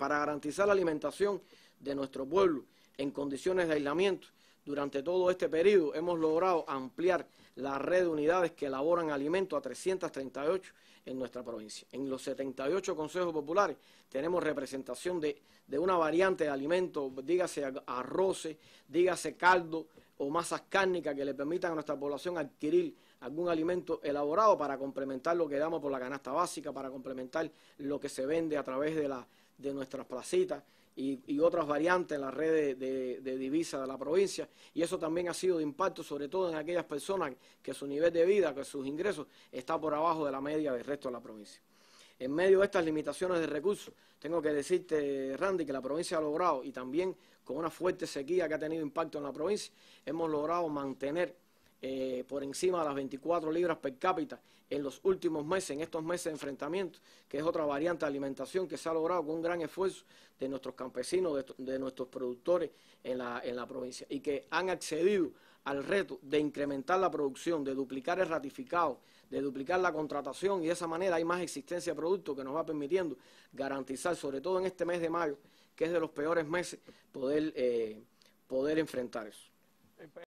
para garantizar la alimentación de nuestro pueblo en condiciones de aislamiento. Durante todo este periodo hemos logrado ampliar la red de unidades que elaboran alimentos a 338 en nuestra provincia. En los 78 consejos populares tenemos representación de, una variante de alimentos, dígase arroz, dígase caldo o masas cárnicas que le permitan a nuestra población adquirir algún alimento elaborado para complementar lo que damos por la canasta básica, para complementar lo que se vende a través de la de nuestras placitas y, otras variantes en las redes de, de, divisa de la provincia. Y eso también ha sido de impacto, sobre todo en aquellas personas que su nivel de vida, que sus ingresos, está por abajo de la media del resto de la provincia. En medio de estas limitaciones de recursos, tengo que decirte, Randy, que la provincia ha logrado, y también con una fuerte sequía que ha tenido impacto en la provincia, hemos logrado mantener eh, por encima de las 24 libras per cápita en los últimos meses, en estos meses de enfrentamiento, que es otra variante de alimentación que se ha logrado con un gran esfuerzo de nuestros campesinos, de, nuestros productores en la, provincia, y que han accedido al reto de incrementar la producción, de duplicar el ratificado, de duplicar la contratación y de esa manera hay más existencia de productos que nos va permitiendo garantizar, sobre todo en este mes de mayo, que es de los peores meses, poder, eh, poder enfrentar eso.